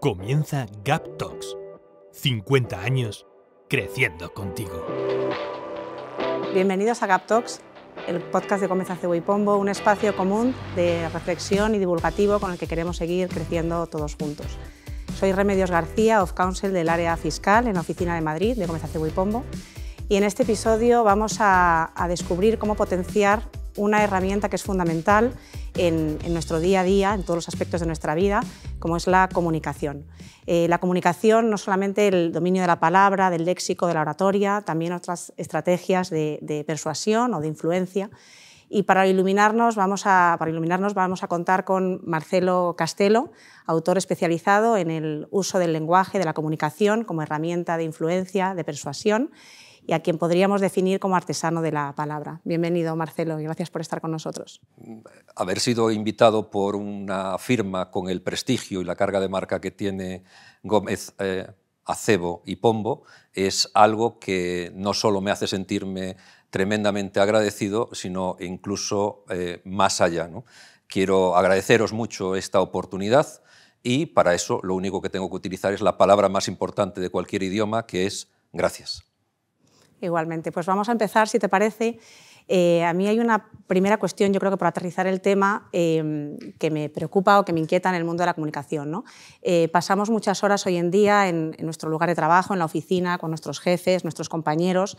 Comienza Gap Talks. 50 años creciendo contigo. Bienvenidos a Gap Talks, el podcast de Comienza Cebu y Pombo, un espacio común de reflexión y divulgativo con el que queremos seguir creciendo todos juntos. Soy Remedios García, of counsel del área fiscal en la oficina de Madrid de Comeza y Pombo. Y en este episodio vamos a descubrir cómo potenciar una herramienta que es fundamental en, nuestro día a día, en todos los aspectos de nuestra vida, como es la comunicación. Eh, la comunicación, no solamente el dominio de la palabra, del léxico, de la oratoria, también otras estrategias de, persuasión o de influencia. Y para iluminarnos, vamos para iluminarnos vamos a contar con Marcelo Castelo, autor especializado en el uso del lenguaje, de la comunicación como herramienta de influencia, de persuasión y a quien podríamos definir como artesano de la palabra. Bienvenido, Marcelo, y gracias por estar con nosotros. Haber sido invitado por una firma con el prestigio y la carga de marca que tiene Gómez eh, Acebo y Pombo es algo que no solo me hace sentirme tremendamente agradecido, sino incluso eh, más allá. Quiero agradeceros mucho esta oportunidad y para eso lo único que tengo que utilizar es la palabra más importante de cualquier idioma, que es gracias. Igualmente, pues vamos a empezar, si te parece. Eh, a mí hay una primera cuestión, yo creo que por aterrizar el tema, em, que me preocupa o que me inquieta en el mundo de la comunicación. Eh, pasamos muchas horas hoy en día en, nuestro lugar de trabajo, en la oficina, con nuestros jefes, nuestros compañeros,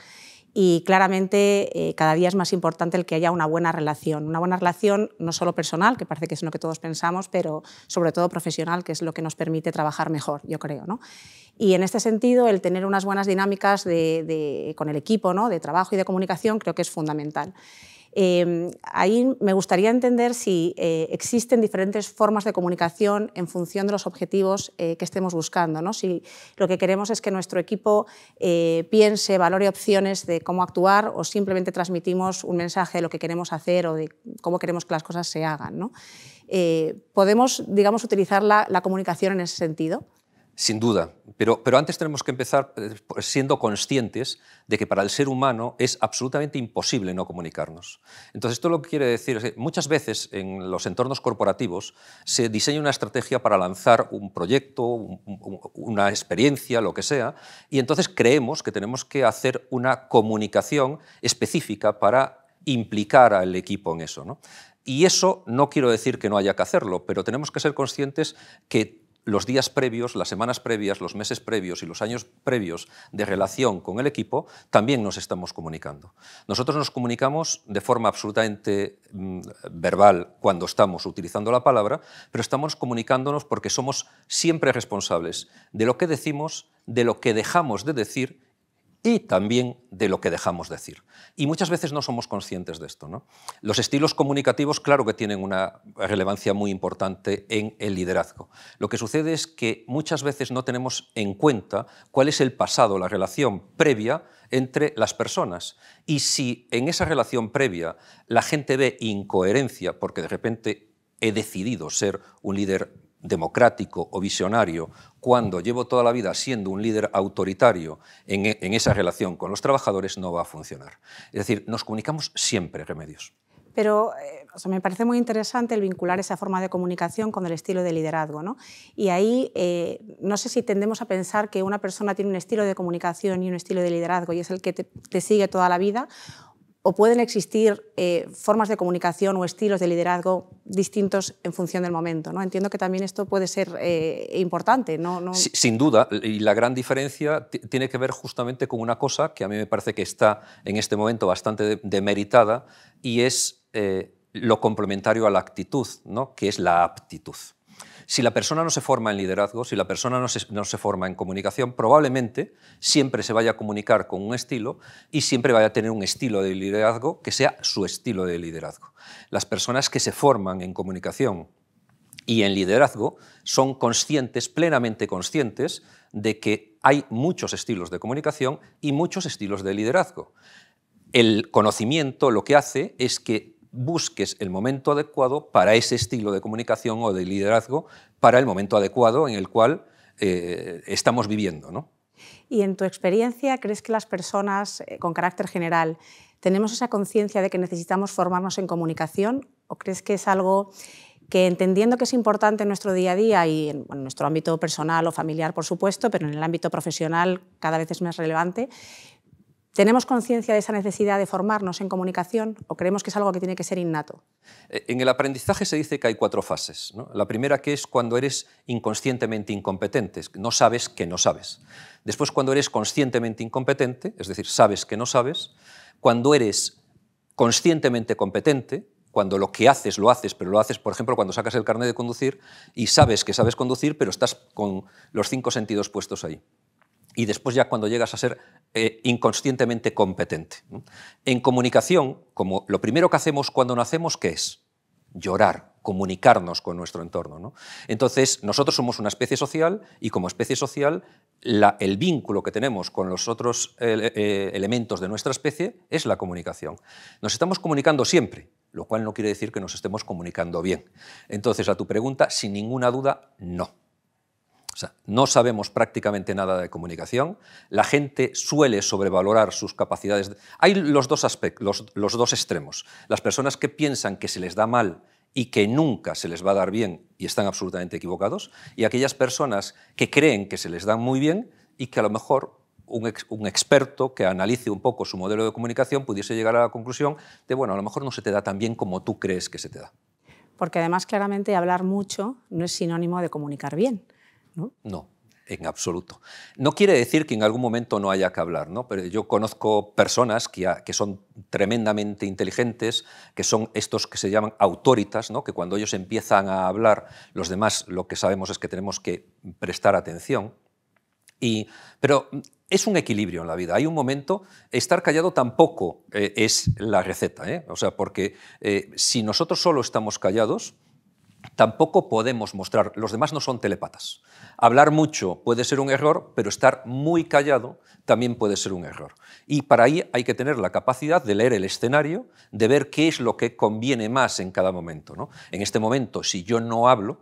y claramente eh, cada día es más importante el que haya una buena relación, una buena relación no solo personal, que parece que es lo que todos pensamos, pero sobre todo profesional, que es lo que nos permite trabajar mejor, yo creo. ¿no? Y en este sentido, el tener unas buenas dinámicas con el equipo ¿no? de trabajo y de comunicación creo que es fundamental. Em, ahí me gustaría entender si eh, existen diferentes formas de comunicación en función de los objetivos eh, que estemos buscando. Si lo que queremos es que nuestro equipo eh, piense, valore opciones de cómo actuar o simplemente transmitimos un mensaje de lo que queremos hacer o de cómo queremos que las cosas se hagan. podemos, digamos, utilizar la comunicación en ese sentido. Sin duda, pero, pero, antes tenemos que empezar eh, siendo conscientes de que para el ser humano es absolutamente imposible no comunicarnos. Entonces, esto lo que quiere decir es que muchas veces en los entornos corporativos se diseña una estrategia para lanzar un proyecto, una experiencia, lo que sea, y entonces creemos que tenemos que hacer una comunicación específica para implicar al equipo en eso. Y eso no quiero decir que no haya que hacerlo, pero tenemos que ser conscientes que los días previos, las semanas previas, los meses previos y los años previos de relación con el equipo, también nos estamos comunicando. Nosotros nos comunicamos de forma absolutamente mm, verbal cuando estamos utilizando la palabra, pero estamos comunicándonos porque somos siempre responsables de lo que decimos, de lo que dejamos de decir y también de lo que dejamos decir. Y muchas veces no somos conscientes de esto. Los estilos comunicativos, claro que tienen una relevancia muy importante en el liderazgo. Lo que sucede es que muchas veces no tenemos en cuenta cuál es el pasado, la relación previa entre las personas. Y si en esa relación previa la gente ve incoherencia, porque de repente he decidido ser un líder democrático o visionario cuando llevo toda la vida siendo un líder autoritario e, en, esa relación con los trabajadores no va a funcionar. Es decir, nos comunicamos siempre remedios. Pero eh, me parece muy interesante el vincular esa forma de comunicación con el estilo de liderazgo. Y ahí eh, no sé si tendemos a pensar que una persona tiene un estilo de comunicación y un estilo de liderazgo y es el que te sigue toda la vida, o pueden existir eh, formas de comunicación o estilos de liderazgo distintos en función del momento. ¿no? Entiendo que también esto puede ser eh, importante. Sin, duda, y la gran diferencia tiene que ver justamente con una cosa que a mí me parece que está en este momento bastante demeritada y es eh, lo complementario a la actitud, ¿no? que es la aptitud. Si la persona no se forma en liderazgo, si la persona no se, forma en comunicación, probablemente siempre se vaya a comunicar con un estilo y siempre vaya a tener un estilo de liderazgo que sea su estilo de liderazgo. Las personas que se forman en comunicación y en liderazgo son conscientes, plenamente conscientes, de que hay muchos estilos de comunicación y muchos estilos de liderazgo. El conocimiento lo que hace es que busques el momento adecuado para ese estilo de comunicación o de liderazgo, para el momento adecuado en el cual eh, estamos viviendo. Y en tu experiencia, ¿crees que las personas eh, con carácter general tenemos esa conciencia de que necesitamos formarnos en comunicación o crees que es algo que entendiendo que es importante en nuestro día a día y en, nuestro ámbito personal o familiar, por supuesto, pero en el ámbito profesional cada vez es más relevante, ¿Tenemos conciencia de esa necesidad de formarnos en comunicación o creemos que es algo que tiene que ser innato? Eh, en el aprendizaje se dice que hay cuatro fases. La primera que es cuando eres inconscientemente incompetente, no sabes que no sabes. Después cuando eres conscientemente incompetente, es decir, sabes que no sabes. Cuando eres conscientemente competente, cuando lo que haces lo haces, pero lo haces, por ejemplo, cuando sacas el carnet de conducir y sabes que sabes conducir, pero estás con los cinco sentidos puestos ahí y después ya cuando llegas a ser eh, inconscientemente competente. En comunicación, como lo primero que hacemos cuando nacemos, ¿qué es? Llorar, comunicarnos con nuestro entorno. Entonces, nosotros somos una especie social y como especie social, el vínculo que tenemos con los otros eh, eh, elementos de nuestra especie es la comunicación. Nos estamos comunicando siempre, lo cual no quiere decir que nos estemos comunicando bien. Entonces, a tu pregunta, sin ninguna duda, no no sabemos prácticamente nada de comunicación, la gente suele sobrevalorar sus capacidades. Hay los dos, aspectos, los, dos extremos. Las personas que piensan que se les da mal y que nunca se les va a dar bien y están absolutamente equivocados, y aquellas personas que creen que se les da muy bien y que a lo mejor un, un, experto que analice un poco su modelo de comunicación pudiese llegar a la conclusión de, bueno, a lo mejor no se te da tan bien como tú crees que se te da. Porque además claramente hablar mucho no es sinónimo de comunicar bien. ¿no? en absoluto. No quiere decir que en algún momento no haya que hablar, ¿no? Pero yo conozco personas que, son tremendamente inteligentes, que son estos que se llaman autóritas, ¿no? Que cuando ellos empiezan a hablar, los demás lo que sabemos es que tenemos que prestar atención. pero es un equilibrio en la vida. Hay un momento, estar callado tampoco eh, es la receta, ¿eh? sea, porque eh, si nosotros solo estamos callados, Tampoco podemos mostrar, los demás no son telepatas. Hablar mucho puede ser un error, pero estar muy callado también puede ser un error. Y para ahí hay que tener la capacidad de leer el escenario, de ver qué es lo que conviene más en cada momento. ¿no? En este momento, si yo no hablo,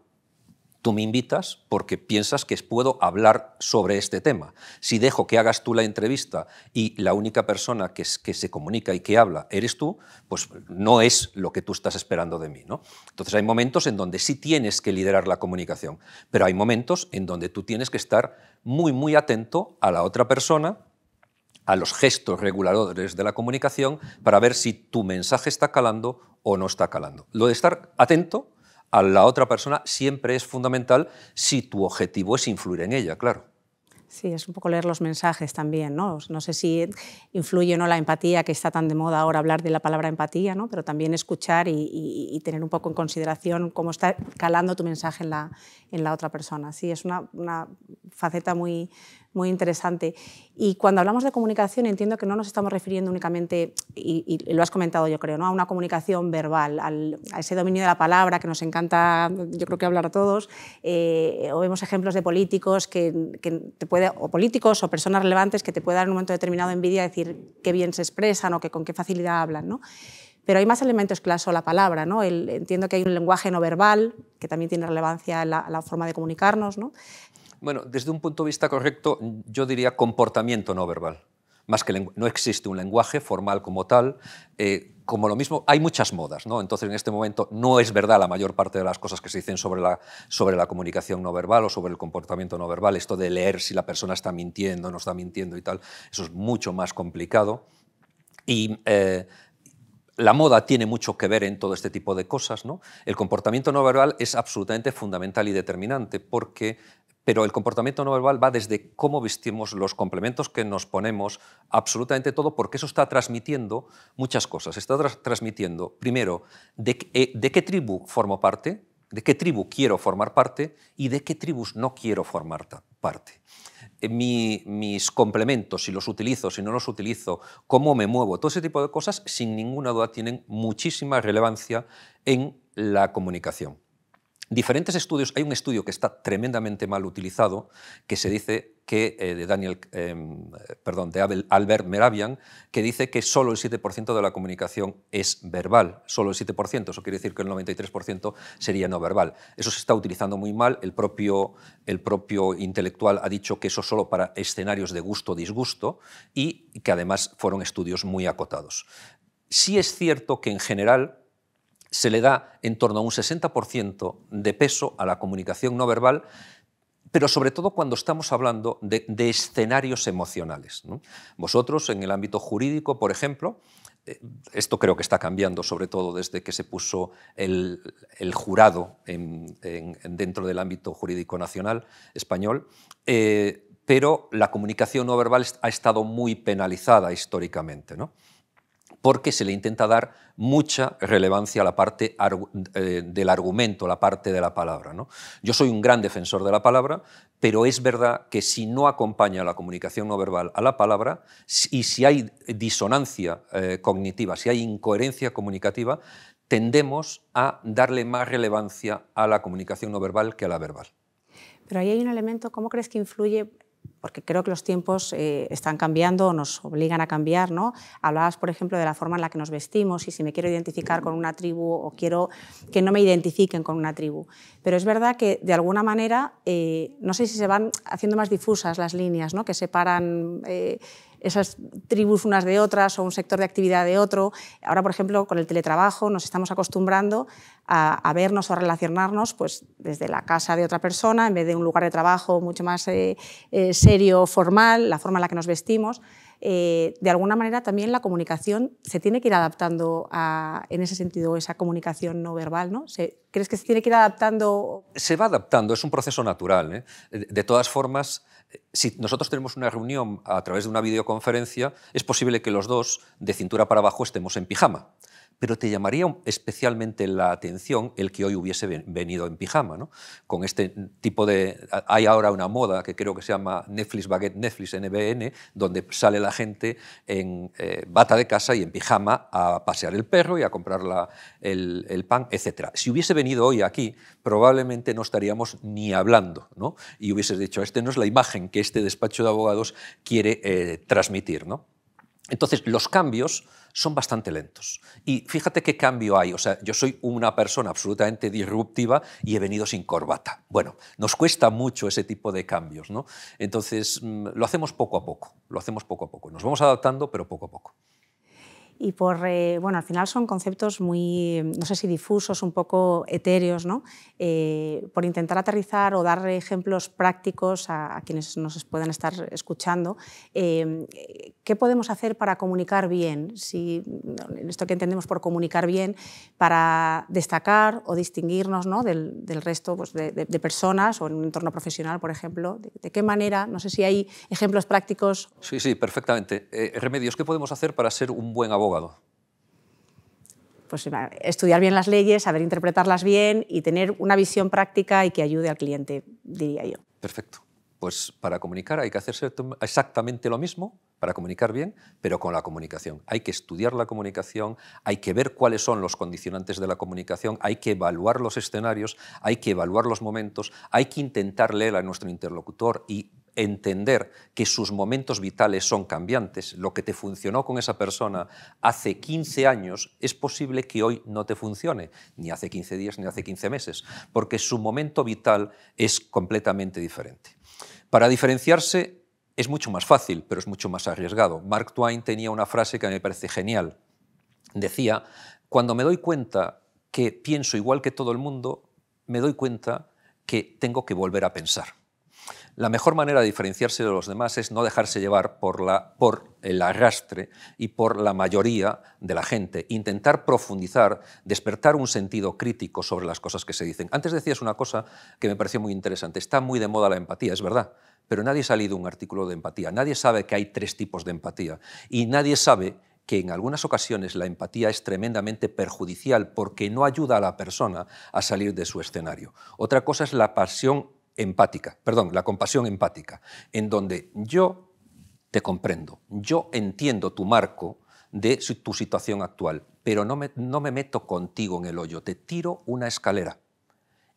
Tú me invitas porque piensas que puedo hablar sobre este tema. Si dejo que hagas tú la entrevista y la única persona que, que se comunica y que habla eres tú, pues no es lo que tú estás esperando de mí. ¿no? Entonces hay momentos en donde sí tienes que liderar la comunicación, pero hay momentos en donde tú tienes que estar muy, muy atento a la otra persona a los gestos reguladores de la comunicación para ver si tu mensaje está calando o no está calando. Lo de estar atento a la otra persona siempre es fundamental si tu objetivo es influir en ella, claro. Sí, es un poco leer los mensajes también, ¿no? No sé si influye o no la empatía, que está tan de moda ahora hablar de la palabra empatía, ¿no? Pero también escuchar y, tener un poco en consideración cómo está calando tu mensaje en la, en la otra persona. Sí, es una, una faceta muy, muy interesante. Y cuando hablamos de comunicación entiendo que no nos estamos refiriendo únicamente, y, lo has comentado yo creo, ¿no? a una comunicación verbal, al, a ese dominio de la palabra que nos encanta, yo creo que hablar a todos, eh, o vemos ejemplos de políticos que, que, te puede, o políticos o personas relevantes que te puede dar en un momento determinado envidia decir qué bien se expresan o que con qué facilidad hablan. ¿no? pero hay más elementos que la sola palabra. ¿no? entiendo que hay un lenguaje no verbal, que también tiene relevancia en la, la forma de comunicarnos, ¿no? Bueno, desde un punto de vista correcto, yo diría comportamiento no verbal. Más que no existe un lenguaje formal como tal. Eh, como lo mismo, hay muchas modas, ¿no? Entonces, en este momento no es verdad la mayor parte de las cosas que se dicen sobre la, sobre la comunicación no verbal o sobre el comportamiento no verbal. Esto de leer si la persona está mintiendo, no está mintiendo y tal, eso es mucho más complicado. Y. Eh, la moda tiene mucho que ver en todo este tipo de cosas. ¿no? El comportamiento no verbal es absolutamente fundamental y determinante porque pero el comportamiento no verbal va desde cómo vestimos, los complementos que nos ponemos, absolutamente todo, porque eso está transmitiendo muchas cosas. Está transmitiendo, primero, eh, de, qué tribu formo parte, de qué tribu quiero formar parte y de qué tribus no quiero formar parte. Eh, mis complementos, si los utilizo, si no los utilizo, cómo me muevo, todo ese tipo de cosas, sin ninguna duda, tienen muchísima relevancia en la comunicación. Diferentes estudios, hay un estudio que está tremendamente mal utilizado, que se dice que, eh, de, Daniel, em, perdón, de Albert Meravian, que dice que solo el 7% de la comunicación es verbal, solo el 7%, eso quiere decir que el 93% sería no verbal. Eso se está utilizando muy mal, el propio, el propio intelectual ha dicho que eso solo para escenarios de gusto-disgusto y que además fueron estudios muy acotados. Sí es cierto que en general se le da en torno a un 60% de peso a la comunicación no verbal, pero sobre todo cuando estamos hablando de, escenarios emocionales. Vosotros, en el ámbito jurídico, por ejemplo, eh, esto creo que está cambiando, sobre todo desde que se puso el, jurado dentro del ámbito jurídico nacional español, eh, pero la comunicación no verbal ha estado muy penalizada históricamente porque se le intenta dar mucha relevancia a la parte eh, del argumento, la parte de la palabra. Yo soy un gran defensor de la palabra, pero es verdad que si no acompaña la comunicación no verbal a la palabra y si hay disonancia eh, cognitiva, si hay incoherencia comunicativa, tendemos a darle más relevancia a la comunicación no verbal que a la verbal. Pero ahí hay un elemento, ¿cómo crees que influye porque creo que los tiempos eh, están cambiando o nos obligan a cambiar. ¿no? Hablabas, por ejemplo, de la forma en la que nos vestimos y si me quiero identificar con una tribu o quiero que no me identifiquen con una tribu. Pero es verdad que, de alguna manera, eh, no sé si se van haciendo más difusas las líneas ¿no? que separan... Eh, esas tribus unas de otras o un sector de actividad de otro. Ahora, por ejemplo, con el teletrabajo nos estamos acostumbrando a, vernos o a relacionarnos pues, desde la casa de otra persona, en vez de un lugar de trabajo mucho más eh, eh, serio, formal, la forma en la que nos vestimos. Eh, de alguna manera también la comunicación se tiene que ir adaptando en ese sentido, esa comunicación no verbal, ¿no? ¿Crees que se tiene que ir adaptando? Se va adaptando, es un proceso natural. De todas formas, si nosotros tenemos una reunión a través de una videoconferencia, es posible que los dos, de cintura para abajo, estemos en pijama pero te llamaría especialmente la atención el que hoy hubiese venido en pijama, ¿no? Con este tipo de... Hay ahora una moda que creo que se llama Netflix Baguette Netflix NBN, donde sale la gente en eh, bata de casa y en pijama a pasear el perro y a comprar la, el, el, pan, etc. Si hubiese venido hoy aquí, probablemente no estaríamos ni hablando, ¿no? Y hubieses dicho, esta no es la imagen que este despacho de abogados quiere eh, transmitir, ¿no? Entonces, los cambios son bastante lentos. Y fíjate qué cambio hay. O sea, yo soy una persona absolutamente disruptiva y he venido sin corbata. Bueno, nos cuesta mucho ese tipo de cambios, ¿no? Entonces, mm, lo hacemos poco a poco, lo hacemos poco a poco. Nos vamos adaptando, pero poco a poco y por, eh, bueno, al final son conceptos muy, no sé si difusos, un poco etéreos, ¿no? Eh, por intentar aterrizar o dar ejemplos prácticos a, quienes nos puedan estar escuchando, eh, ¿qué podemos hacer para comunicar bien? Si, esto que entendemos por comunicar bien, para destacar o distinguirnos ¿no? del, resto pues, de, personas o en un entorno profesional, por ejemplo, ¿de, de qué manera? No sé si hay ejemplos prácticos. Sí, sí, perfectamente. remedios, ¿qué podemos hacer para ser un buen abogado? Pues eh, estudiar bien las leyes, saber interpretarlas bien y tener una visión práctica y que ayude al cliente, diría yo. Perfecto. Pues para comunicar hay que hacerse exactamente lo mismo para comunicar bien, pero con la comunicación. Hay que estudiar la comunicación, hay que ver cuáles son los condicionantes de la comunicación, hay que evaluar los escenarios, hay que evaluar los momentos, hay que intentar leer a nuestro interlocutor y entender que sus momentos vitales son cambiantes, lo que te funcionó con esa persona hace 15 años es posible que hoy no te funcione, ni hace 15 días ni hace 15 meses, porque su momento vital es completamente diferente. Para diferenciarse es mucho más fácil, pero es mucho más arriesgado. Mark Twain tenía una frase que me parece genial. Decía, cuando me doy cuenta que pienso igual que todo el mundo, me doy cuenta que tengo que volver a pensar. La mejor manera de diferenciarse de los demás es no dejarse llevar por, el arrastre y por la mayoría de la gente. Intentar profundizar, despertar un sentido crítico sobre las cosas que se dicen. Antes decías una cosa que me pareció muy interesante. Está muy de moda la empatía, es verdad pero nadie ha salido un artículo de empatía, nadie sabe que hay tres tipos de empatía y nadie sabe que en algunas ocasiones la empatía es tremendamente perjudicial porque no ayuda a la persona a salir de su escenario. Otra cosa es la pasión empática, perdón, la compasión empática, en donde yo te comprendo, yo entiendo tu marco de tu situación actual, pero no me, no me meto contigo en el hoyo, te tiro una escalera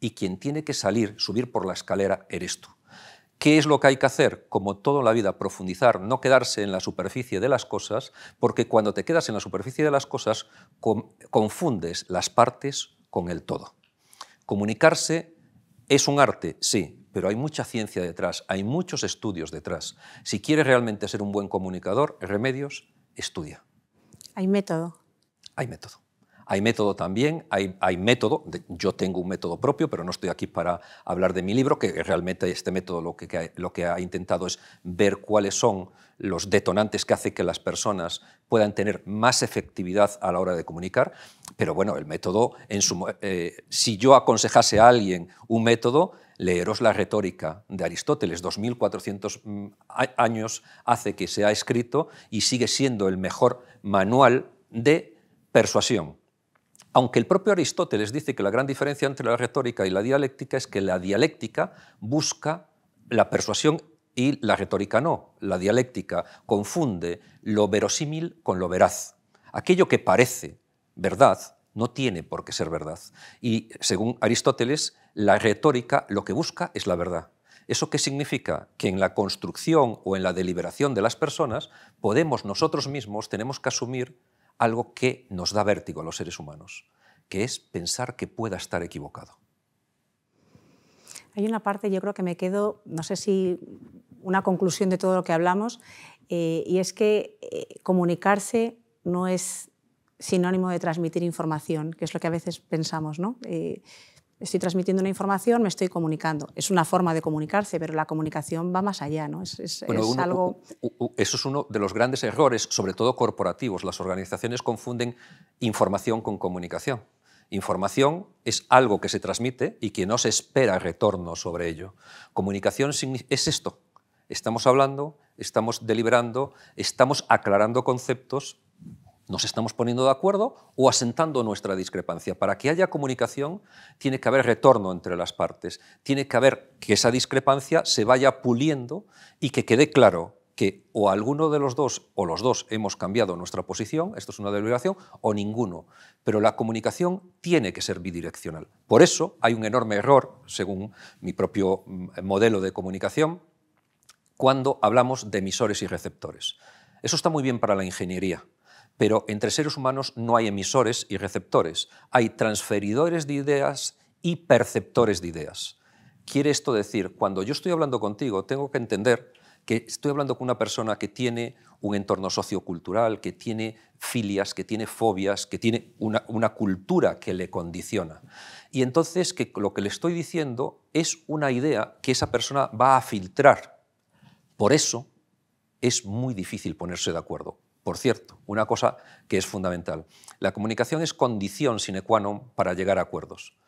y quien tiene que salir, subir por la escalera, eres tú. ¿Qué es lo que hay que hacer? Como toda la vida, profundizar, no quedarse en la superficie de las cosas, porque cuando te quedas en la superficie de las cosas, confundes las partes con el todo. Comunicarse es un arte, sí, pero hay mucha ciencia detrás, hay muchos estudios detrás. Si quieres realmente ser un buen comunicador, remedios, estudia. Hay método. Hay método. Hay método también, hay, método, yo tengo un método propio, pero no estoy aquí para hablar de mi libro, que realmente este método lo que, lo que ha intentado es ver cuáles son los detonantes que hace que las personas puedan tener más efectividad a la hora de comunicar, pero bueno, el método, en eh, si yo aconsejase a alguien un método, leeros la retórica de Aristóteles, 2.400 mm, años hace que se ha escrito y sigue siendo el mejor manual de persuasión. Aunque el propio Aristóteles dice que la gran diferencia entre la retórica y la dialéctica es que la dialéctica busca la persuasión y la retórica no. La dialéctica confunde lo verosímil con lo veraz. Aquello que parece verdad no tiene por qué ser verdad. Y según Aristóteles, la retórica lo que busca es la verdad. ¿Eso qué significa? Que en la construcción o en la deliberación de las personas podemos nosotros mismos, tenemos que asumir algo que nos da vértigo a los seres humanos, que es pensar que pueda estar equivocado. Hay una parte, yo creo que me quedo, no sé si una conclusión de todo lo que hablamos, eh, y es que eh, comunicarse no es sinónimo de transmitir información, que es lo que a veces pensamos, ¿no? Eh, estoy transmitiendo una información, me estoy comunicando. Es una forma de comunicarse, pero la comunicación va más allá, ¿no? Es, algo... Eso es uno de los grandes errores, sobre todo corporativos. Las organizaciones confunden información con comunicación. Información es algo que se transmite y que no se espera retorno sobre ello. Comunicación es esto. Estamos hablando, estamos deliberando, estamos aclarando conceptos nos estamos poniendo de acuerdo o asentando nuestra discrepancia. Para que haya comunicación tiene que haber retorno entre las partes, tiene que haber que esa discrepancia se vaya puliendo y que quede claro que o alguno de los dos o los dos hemos cambiado nuestra posición, esto es una deliberación, o ninguno. Pero la comunicación tiene que ser bidireccional. Por eso hay un enorme error, según mi propio mm, modelo de comunicación, cuando hablamos de emisores y receptores. Eso está muy bien para la ingeniería, pero entre seres humanos no hay emisores y receptores, hay transferidores de ideas y perceptores de ideas. Quiere esto decir, cuando yo estoy hablando contigo, tengo que entender que estoy hablando con una persona que tiene un entorno sociocultural, que tiene filias, que tiene fobias, que tiene una, cultura que le condiciona. Y entonces lo que le estoy diciendo es una idea que esa persona va a filtrar. Por eso es muy difícil ponerse de acuerdo. Por cierto, una cosa que es fundamental. La comunicación es condición sine qua non para llegar a acuerdos,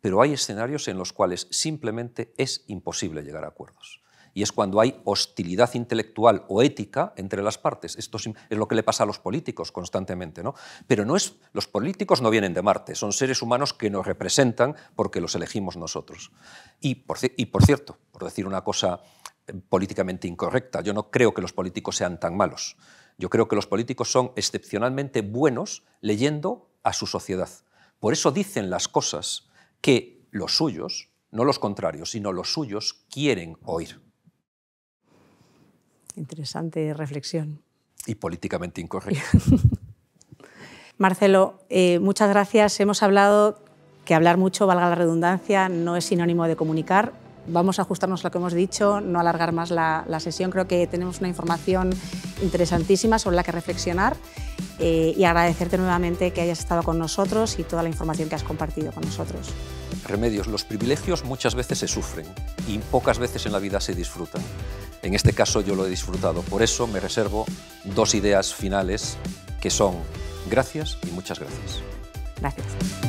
pero hay escenarios en los cuales simplemente es imposible llegar a acuerdos. Y es cuando hay hostilidad intelectual o ética entre las partes. Esto es lo que le pasa a los políticos constantemente. ¿no? Pero no es, los políticos no vienen de Marte, son seres humanos que nos representan porque los elegimos nosotros. Y por, y por cierto, por decir una cosa eh, políticamente incorrecta, yo no creo que los políticos sean tan malos. Yo creo que los políticos son excepcionalmente buenos leyendo a su sociedad. Por eso dicen las cosas que los suyos, no los contrarios, sino los suyos quieren oír. Interesante reflexión. Y políticamente incorrecta. Marcelo, eh, muchas gracias. Hemos hablado que hablar mucho, valga la redundancia, no es sinónimo de comunicar, vamos a ajustarnos a lo que hemos dicho, no alargar más la, sesión. Creo que tenemos una información interesantísima sobre la que reflexionar eh, y agradecerte nuevamente que hayas estado con nosotros y toda la información que has compartido con nosotros. Remedios, los privilegios muchas veces se sufren y pocas veces en la vida se disfrutan. En este caso yo lo he disfrutado, por eso me reservo dos ideas finales que son gracias y muchas gracias. Gracias.